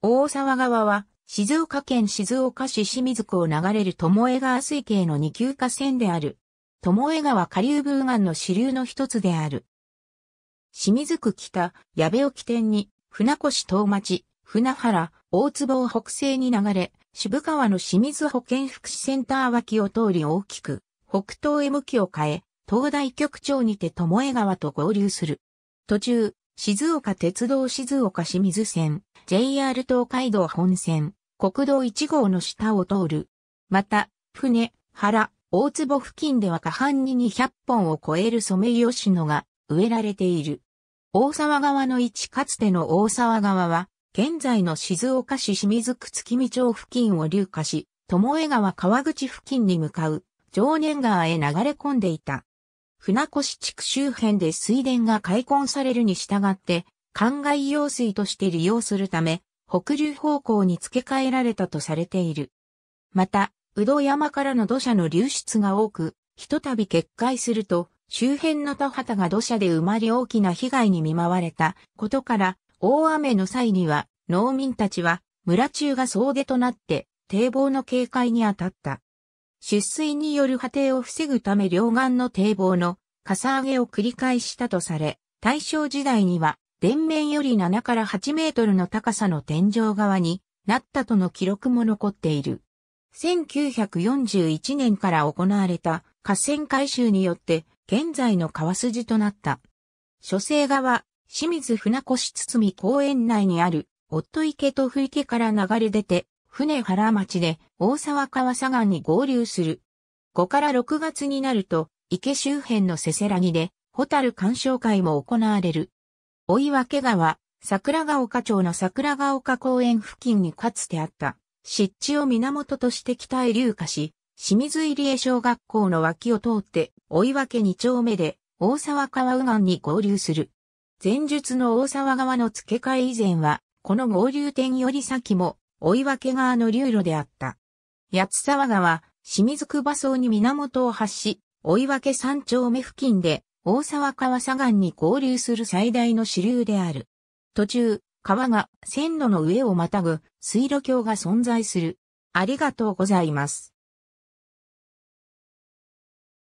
大沢川は、静岡県静岡市清水区を流れる江川水系の二級河川である。江川下流部岸の支流の一つである。清水区北、矢部を起点に、船越東町、船原、大坪を北西に流れ、渋川の清水保健福祉センター脇を通り大きく、北東へ向きを変え、東大局長にて江川と合流する。途中、静岡鉄道静岡清水線、JR 東海道本線、国道1号の下を通る。また、船、原、大坪付近では下半に200本を超えるソメイヨシノが植えられている。大沢川の位置かつての大沢川は、現在の静岡市清水区月見町付近を流下し、友江川川口付近に向かう、常年川へ流れ込んでいた。船越地区周辺で水田が開墾されるに従って、灌漑用水として利用するため、北流方向に付け替えられたとされている。また、宇土山からの土砂の流出が多く、ひとたび決壊すると、周辺の田畑が土砂で埋まり大きな被害に見舞われたことから、大雨の際には、農民たちは、村中が総出となって、堤防の警戒に当たった。出水による波堤を防ぐため両岸の堤防のかさ上げを繰り返したとされ、大正時代には、電面より7から8メートルの高さの天井側になったとの記録も残っている。1941年から行われた河川改修によって現在の川筋となった。諸西側、清水船越堤公園内にある夫池と吹池から流れ出て船原町で大沢川左岸に合流する。5から6月になると、池周辺のせせらぎで、ホタル鑑賞会も行われる。追分川、桜ヶ丘町の桜ヶ丘公園付近にかつてあった、湿地を源として北へ流下し、清水入江小学校の脇を通って、追分2丁目で、大沢川右岸に合流する。前述の大沢川の付け替え以前は、この合流点より先も、追分川の流路であった。八沢川、清水区馬荘に源を発し、追分山頂目付近で、大沢川左岸に合流する最大の支流である。途中、川が線路の上をまたぐ水路橋が存在する。ありがとうございます。